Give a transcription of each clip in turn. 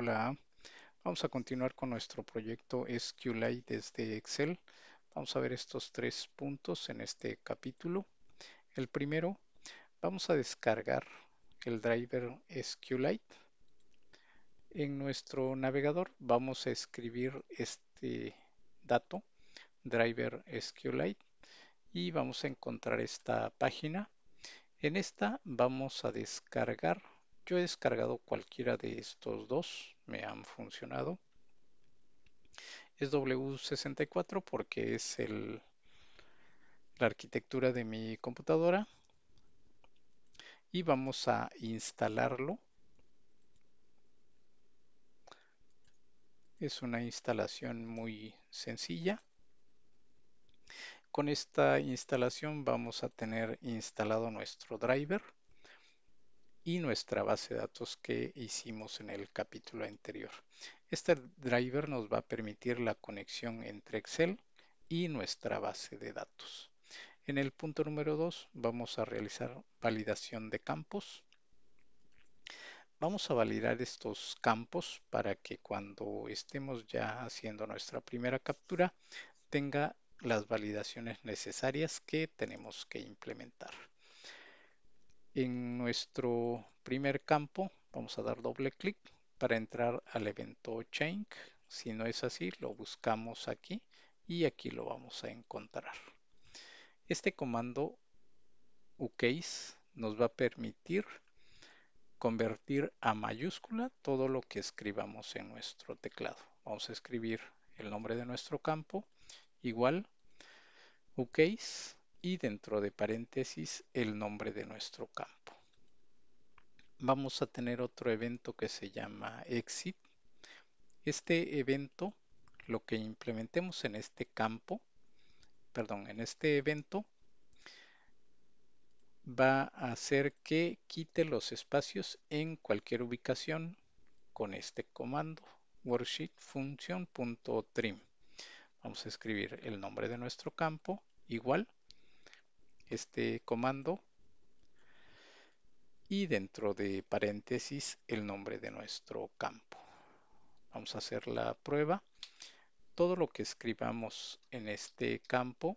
Hola, vamos a continuar con nuestro proyecto SQLite desde Excel. Vamos a ver estos tres puntos en este capítulo. El primero, vamos a descargar el driver SQLite. En nuestro navegador vamos a escribir este dato, driver SQLite, y vamos a encontrar esta página. En esta vamos a descargar yo he descargado cualquiera de estos dos, me han funcionado. Es W64 porque es la arquitectura de mi computadora. Y vamos a instalarlo. Es una instalación muy sencilla. Con esta instalación vamos a tener instalado nuestro driver y nuestra base de datos que hicimos en el capítulo anterior. Este driver nos va a permitir la conexión entre Excel y nuestra base de datos. En el punto número 2 vamos a realizar validación de campos. Vamos a validar estos campos para que cuando estemos ya haciendo nuestra primera captura tenga las validaciones necesarias que tenemos que implementar. En nuestro primer campo vamos a dar doble clic para entrar al evento Change. Si no es así, lo buscamos aquí y aquí lo vamos a encontrar. Este comando UCase nos va a permitir convertir a mayúscula todo lo que escribamos en nuestro teclado. Vamos a escribir el nombre de nuestro campo igual UCase y dentro de paréntesis el nombre de nuestro campo. Vamos a tener otro evento que se llama exit. Este evento, lo que implementemos en este campo, perdón, en este evento, va a hacer que quite los espacios en cualquier ubicación con este comando worksheet Vamos a escribir el nombre de nuestro campo igual este comando y dentro de paréntesis el nombre de nuestro campo. Vamos a hacer la prueba. Todo lo que escribamos en este campo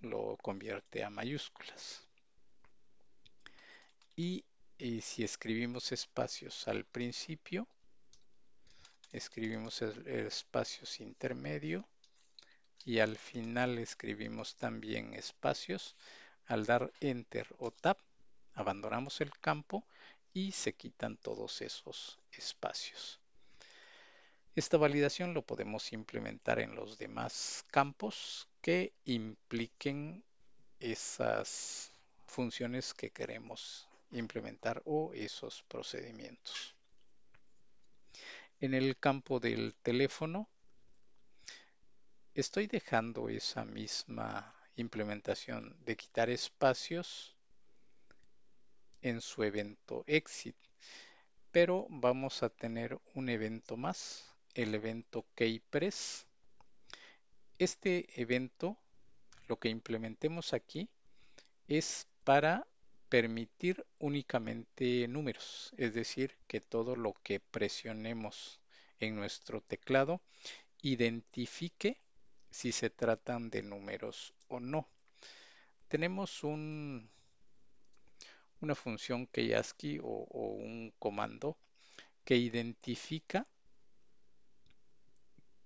lo convierte a mayúsculas. Y, eh, si escribimos espacios al principio, escribimos espacios intermedio y al final escribimos también espacios al dar Enter o Tab, abandonamos el campo y se quitan todos esos espacios. Esta validación lo podemos implementar en los demás campos que impliquen esas funciones que queremos implementar o esos procedimientos. En el campo del teléfono estoy dejando esa misma implementación de quitar espacios en su evento exit. Pero vamos a tener un evento más, el evento keypress. Este evento, lo que implementemos aquí, es para permitir únicamente números, es decir, que todo lo que presionemos en nuestro teclado identifique si se tratan de números o no. Tenemos una función ASCII o, o un comando que identifica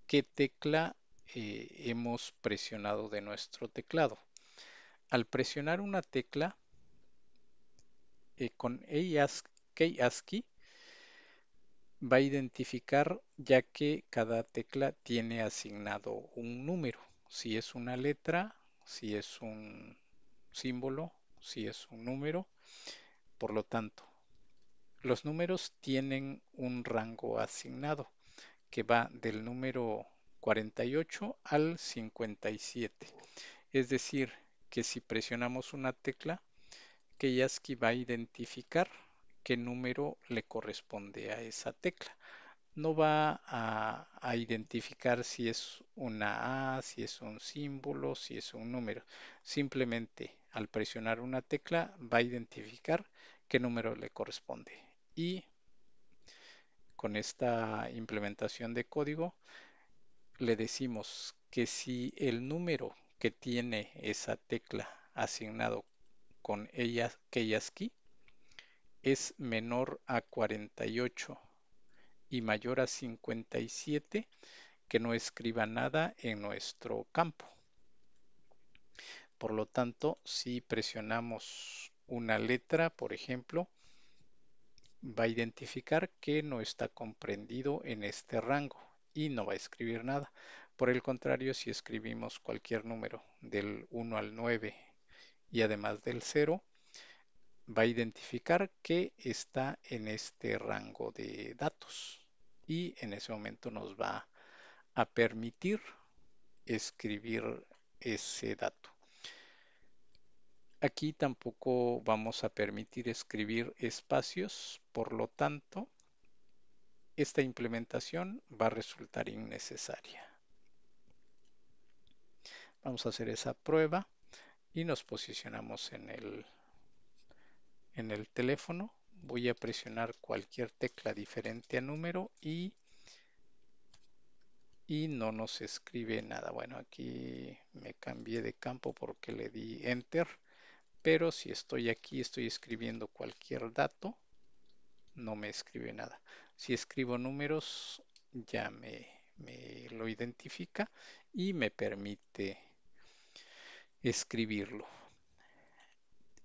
qué tecla eh, hemos presionado de nuestro teclado. Al presionar una tecla eh, con ASCII, va a identificar ya que cada tecla tiene asignado un número, si es una letra, si es un símbolo, si es un número. Por lo tanto, los números tienen un rango asignado que va del número 48 al 57. Es decir, que si presionamos una tecla, que va a identificar qué número le corresponde a esa tecla. No va a, identificar si es una A, si es un símbolo, si es un número. Simplemente al presionar una tecla va a identificar qué número le corresponde. Y con esta implementación de código le decimos que si el número que tiene esa tecla asignado con ellas, ellas key es menor a 48 y mayor a 57, que no escriba nada en nuestro campo. Por lo tanto, si presionamos una letra, por ejemplo, va a identificar que no está comprendido en este rango y no va a escribir nada. Por el contrario, si escribimos cualquier número del 1 al 9 y además del 0, va a identificar que está en este rango de datos y en ese momento nos va a permitir escribir ese dato. Aquí tampoco vamos a permitir escribir espacios, por lo tanto, esta implementación va a resultar innecesaria. Vamos a hacer esa prueba y nos posicionamos en el en el teléfono. Voy a presionar cualquier tecla diferente a número y, y no nos escribe nada. Bueno, aquí me cambié de campo porque le di Enter. Pero si estoy aquí, estoy escribiendo cualquier dato, no me escribe nada. Si escribo números, ya me lo identifica y me permite escribirlo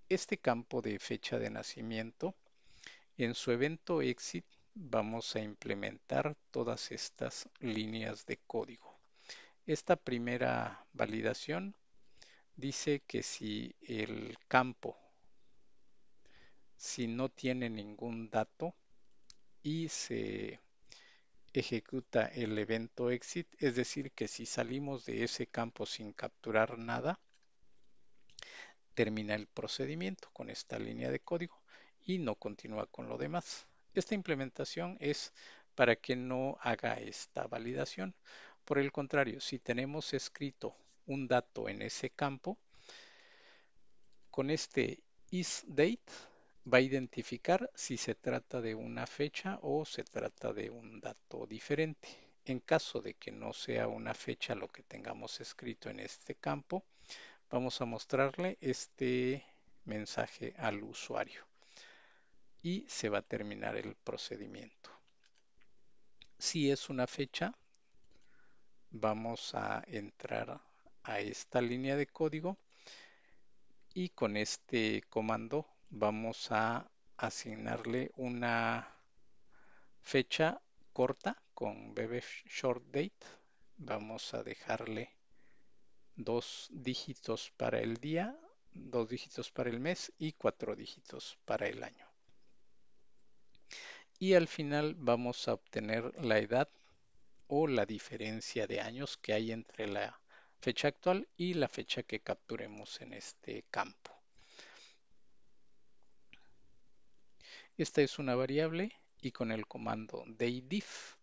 este campo de fecha de nacimiento. En su evento exit vamos a implementar todas estas líneas de código. Esta primera validación dice que si el campo, si no tiene ningún dato y se ejecuta el evento exit, es decir, que si salimos de ese campo sin capturar nada, termina el procedimiento con esta línea de código y no continúa con lo demás. Esta implementación es para que no haga esta validación. Por el contrario, si tenemos escrito un dato en ese campo, con este isDate va a identificar si se trata de una fecha o se trata de un dato diferente. En caso de que no sea una fecha lo que tengamos escrito en este campo, vamos a mostrarle este mensaje al usuario y se va a terminar el procedimiento. Si es una fecha, vamos a entrar a esta línea de código y con este comando vamos a asignarle una fecha corta con bb short date vamos a dejarle dos dígitos para el día, dos dígitos para el mes y cuatro dígitos para el año. Y al final vamos a obtener la edad o la diferencia de años que hay entre la fecha actual y la fecha que capturemos en este campo. Esta es una variable y con el comando daydiff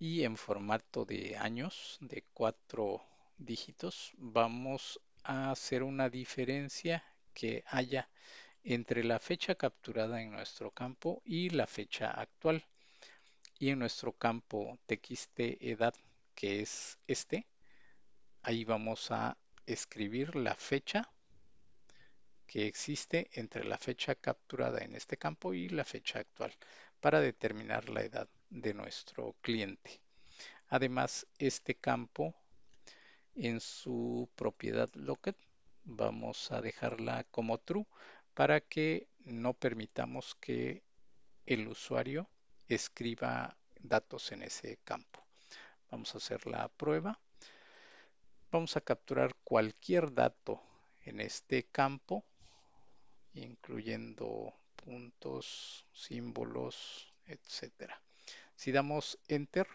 y en formato de años de cuatro dígitos, vamos a hacer una diferencia que haya entre la fecha capturada en nuestro campo y la fecha actual. Y en nuestro campo txt edad, que es este, ahí vamos a escribir la fecha que existe entre la fecha capturada en este campo y la fecha actual para determinar la edad de nuestro cliente. Además, este campo en su propiedad locket vamos a dejarla como true para que no permitamos que el usuario escriba datos en ese campo. Vamos a hacer la prueba. Vamos a capturar cualquier dato en este campo, incluyendo puntos, símbolos, etcétera. Si damos Enter,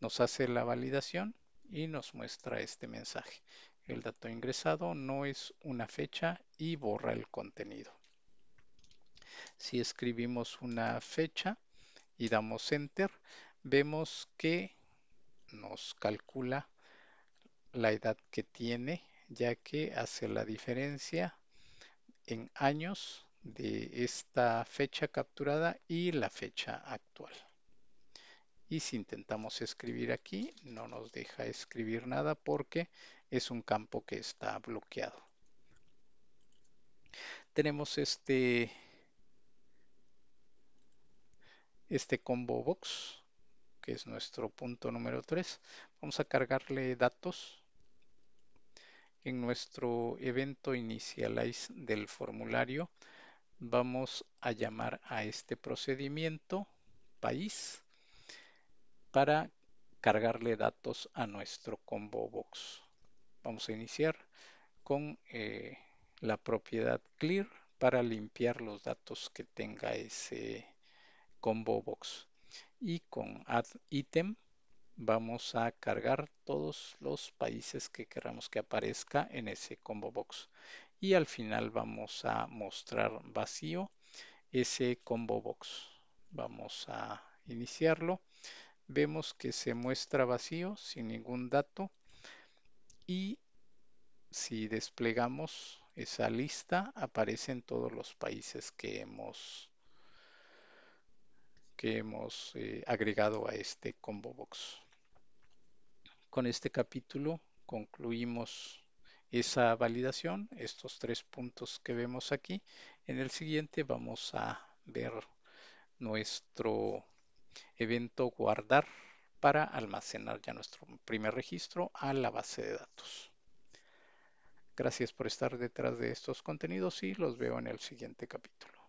nos hace la validación y nos muestra este mensaje. El dato ingresado no es una fecha y borra el contenido. Si escribimos una fecha y damos enter, vemos que nos calcula la edad que tiene, ya que hace la diferencia en años de esta fecha capturada y la fecha actual y si intentamos escribir aquí no nos deja escribir nada porque es un campo que está bloqueado. Tenemos este, este combo box que es nuestro punto número 3. Vamos a cargarle datos en nuestro evento initialize del formulario. Vamos a llamar a este procedimiento país para cargarle datos a nuestro combo box. Vamos a iniciar con eh, la propiedad clear para limpiar los datos que tenga ese combo box. Y con add item vamos a cargar todos los países que queramos que aparezca en ese combo box. Y al final vamos a mostrar vacío ese combo box. Vamos a iniciarlo vemos que se muestra vacío sin ningún dato y si desplegamos esa lista aparecen todos los países que hemos que hemos eh, agregado a este combo box. Con este capítulo concluimos esa validación, estos tres puntos que vemos aquí. En el siguiente vamos a ver nuestro evento guardar para almacenar ya nuestro primer registro a la base de datos. Gracias por estar detrás de estos contenidos y los veo en el siguiente capítulo.